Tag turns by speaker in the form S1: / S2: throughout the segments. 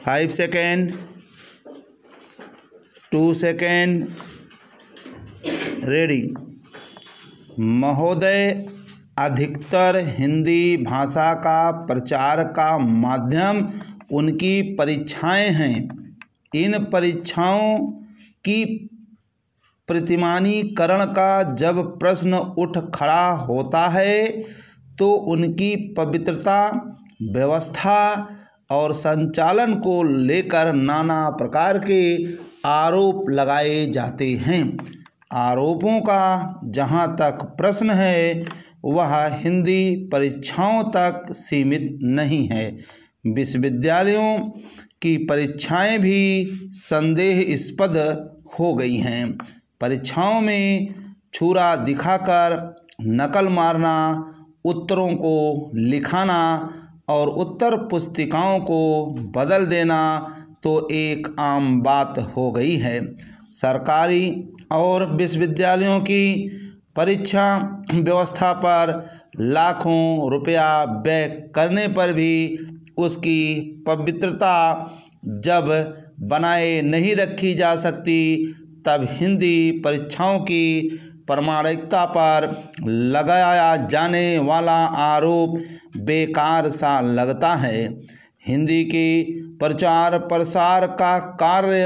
S1: five second two second reading महोदय अधिकतर हिंदी भाषा का प्रचार का माध्यम उनकी परीक्षाएं हैं इन परीक्षाओं की प्रतिमानीकरण का जब प्रश्न उठ खड़ा होता है तो उनकी पवित्रता व्यवस्था और संचालन को लेकर नाना प्रकार के आरोप लगाए जाते हैं आरोपों का जहाँ तक प्रश्न है वह हिंदी परीक्षाओं तक सीमित नहीं है विश्वविद्यालयों की परीक्षाएं भी स्पद हो गई हैं परीक्षाओं में छुरा दिखाकर नकल मारना उत्तरों को लिखाना और उत्तर पुस्तिकाओं को बदल देना तो एक आम बात हो गई है सरकारी और विश्वविद्यालयों की परीक्षा व्यवस्था पर लाखों रुपया व्यय करने पर भी उसकी पवित्रता जब बनाए नहीं रखी जा सकती तब हिंदी परीक्षाओं की प्रामाणिकता पर लगाया जाने वाला आरोप बेकार सा लगता है हिंदी के प्रचार प्रसार का कार्य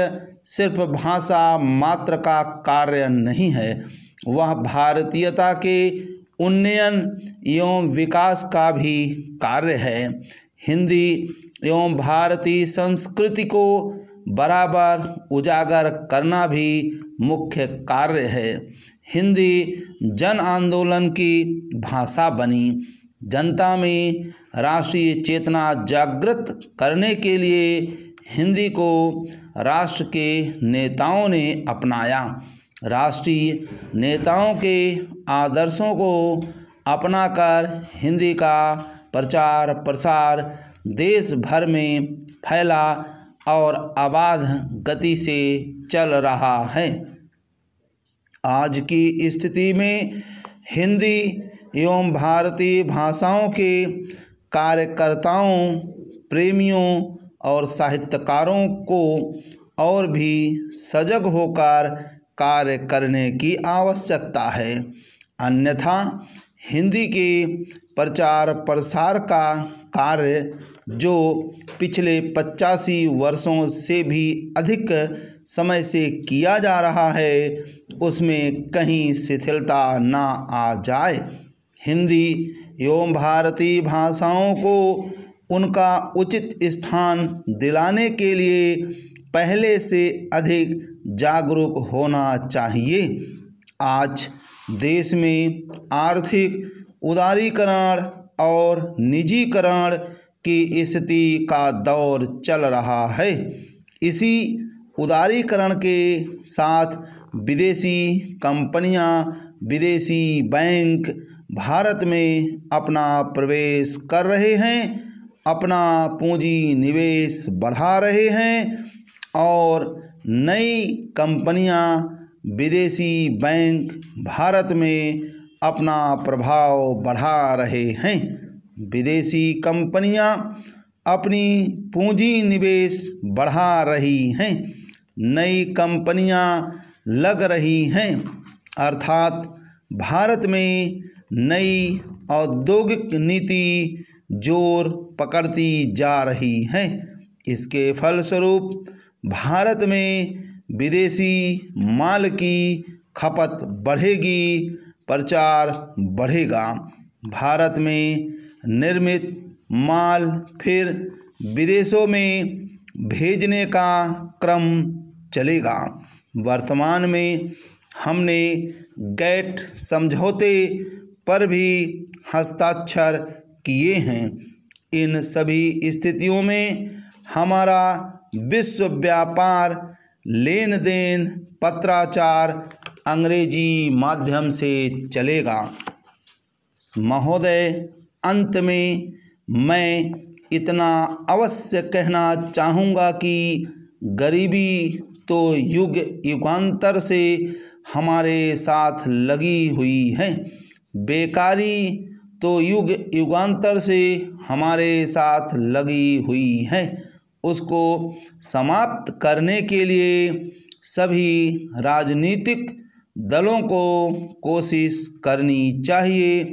S1: सिर्फ भाषा मात्र का कार्य नहीं है वह भारतीयता के उन्नयन एवं विकास का भी कार्य है हिंदी एवं भारतीय संस्कृति को बराबर उजागर करना भी मुख्य कार्य है हिंदी जन आंदोलन की भाषा बनी जनता में राष्ट्रीय चेतना जागृत करने के लिए हिंदी को राष्ट्र के नेताओं ने अपनाया राष्ट्रीय नेताओं के आदर्शों को अपनाकर हिंदी का प्रचार प्रसार देश भर में फैला और अबाध गति से चल रहा है आज की स्थिति में हिंदी एवं भारतीय भाषाओं के कार्यकर्ताओं प्रेमियों और साहित्यकारों को और भी सजग होकर कार्य करने की आवश्यकता है अन्यथा हिंदी के प्रचार प्रसार का कार्य जो पिछले पचासी वर्षों से भी अधिक समय से किया जा रहा है उसमें कहीं शिथिलता ना आ जाए हिंदी एवं भारतीय भाषाओं को उनका उचित स्थान दिलाने के लिए पहले से अधिक जागरूक होना चाहिए आज देश में आर्थिक उदारीकरण और निजीकरण की स्थिति का दौर चल रहा है इसी उदारीकरण के साथ विदेशी कंपनियां विदेशी बैंक भारत में अपना प्रवेश कर रहे हैं अपना पूंजी निवेश बढ़ा रहे हैं और नई कंपनियां विदेशी बैंक भारत में अपना प्रभाव बढ़ा रहे हैं विदेशी कंपनियां अपनी पूंजी निवेश बढ़ा रही हैं नई कंपनियां लग रही हैं अर्थात भारत में नई औद्योगिक नीति जोर पकड़ती जा रही है इसके फलस्वरूप भारत में विदेशी माल की खपत बढ़ेगी प्रचार बढ़ेगा भारत में निर्मित माल फिर विदेशों में भेजने का क्रम चलेगा वर्तमान में हमने गैट समझौते पर भी हस्ताक्षर किए हैं इन सभी स्थितियों में हमारा विश्व व्यापार लेन देन पत्राचार अंग्रेजी माध्यम से चलेगा महोदय अंत में मैं इतना अवश्य कहना चाहूँगा कि गरीबी तो युग युगांतर से हमारे साथ लगी हुई है बेकारी तो युग युगांतर से हमारे साथ लगी हुई है उसको समाप्त करने के लिए सभी राजनीतिक दलों को कोशिश करनी चाहिए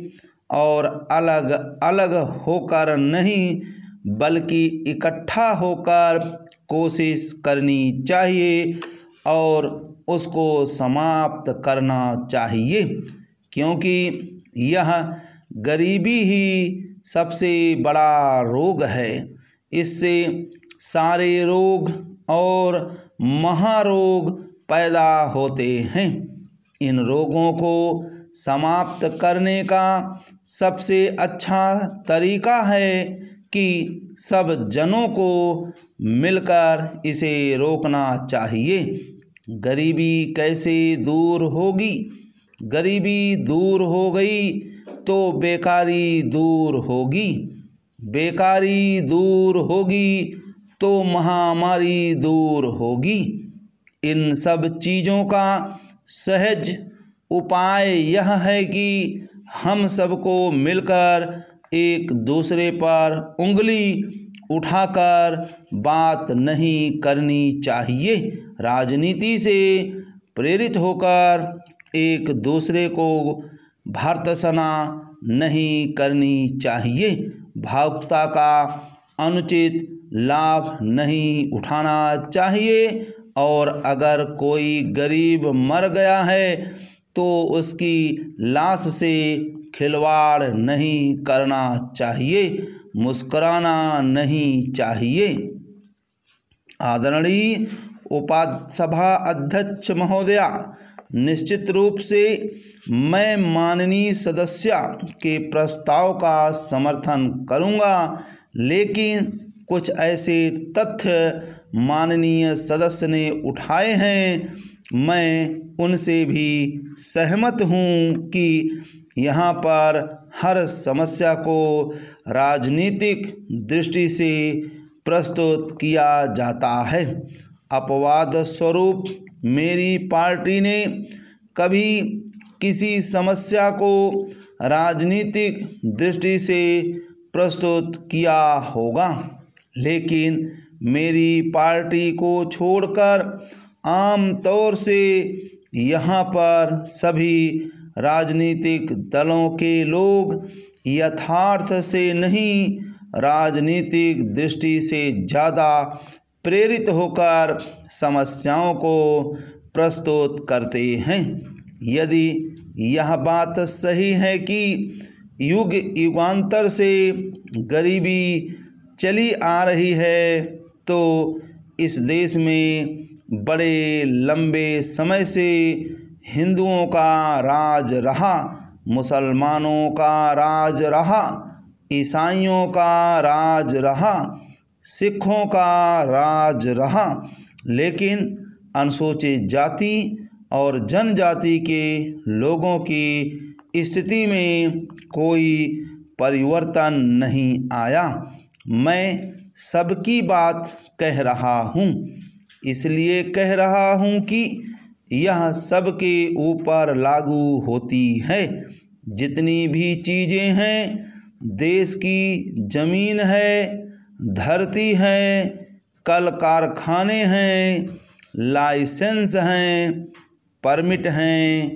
S1: और अलग अलग होकर नहीं बल्कि इकट्ठा होकर कोशिश करनी चाहिए और उसको समाप्त करना चाहिए क्योंकि यह गरीबी ही सबसे बड़ा रोग है इससे सारे रोग और महारोग पैदा होते हैं इन रोगों को समाप्त करने का सबसे अच्छा तरीका है कि सब जनों को मिलकर इसे रोकना चाहिए गरीबी कैसे दूर होगी गरीबी दूर हो गई तो बेकारी दूर होगी बेकारी दूर होगी तो महामारी दूर होगी इन सब चीज़ों का सहज उपाय यह है कि हम सबको मिलकर एक दूसरे पर उंगली उठाकर बात नहीं करनी चाहिए राजनीति से प्रेरित होकर एक दूसरे को भर्तसना नहीं करनी चाहिए भावुकता का अनुचित लाभ नहीं उठाना चाहिए और अगर कोई गरीब मर गया है तो उसकी लाश से खिलवाड़ नहीं करना चाहिए मुस्कराना नहीं चाहिए आदरणीय उपासभा अध्यक्ष महोदया निश्चित रूप से मैं माननीय सदस्य के प्रस्ताव का समर्थन करूंगा लेकिन कुछ ऐसे तथ्य माननीय सदस्य ने उठाए हैं मैं उनसे भी सहमत हूँ कि यहाँ पर हर समस्या को राजनीतिक दृष्टि से प्रस्तुत किया जाता है अपवाद स्वरूप मेरी पार्टी ने कभी किसी समस्या को राजनीतिक दृष्टि से प्रस्तुत किया होगा लेकिन मेरी पार्टी को छोड़कर आम तौर से यहाँ पर सभी राजनीतिक दलों के लोग यथार्थ से नहीं राजनीतिक दृष्टि से ज़्यादा प्रेरित होकर समस्याओं को प्रस्तुत करते हैं यदि यह बात सही है कि युग युगांतर से गरीबी चली आ रही है तो इस देश में बड़े लंबे समय से हिंदुओं का राज रहा मुसलमानों का राज रहा ईसाइयों का राज रहा सिखों का राज रहा लेकिन अनुसूचित जाति और जनजाति के लोगों की स्थिति में कोई परिवर्तन नहीं आया मैं सबकी बात कह रहा हूँ इसलिए कह रहा हूँ कि यह सबके ऊपर लागू होती है जितनी भी चीज़ें हैं देश की ज़मीन है धरती है कल कारखाने हैं लाइसेंस हैं परमिट हैं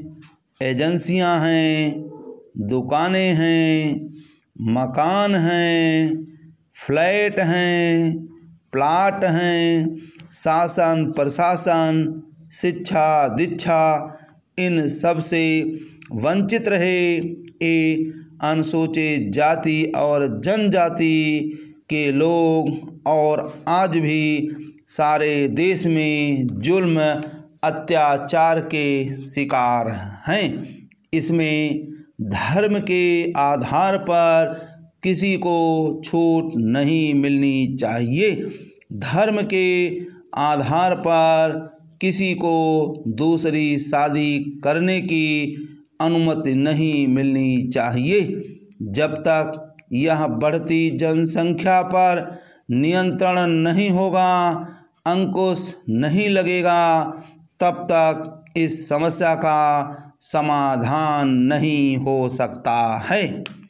S1: एजेंसियां हैं दुकानें हैं मकान हैं फ्लैट हैं प्लाट हैं शासन प्रशासन शिक्षा दीक्षा इन सब से वंचित रहे ये अनुसूचित जाति और जनजाति के लोग और आज भी सारे देश में जुल्म अत्याचार के शिकार हैं इसमें धर्म के आधार पर किसी को छूट नहीं मिलनी चाहिए धर्म के आधार पर किसी को दूसरी शादी करने की अनुमति नहीं मिलनी चाहिए जब तक यह बढ़ती जनसंख्या पर नियंत्रण नहीं होगा अंकुश नहीं लगेगा तब तक इस समस्या का समाधान नहीं हो सकता है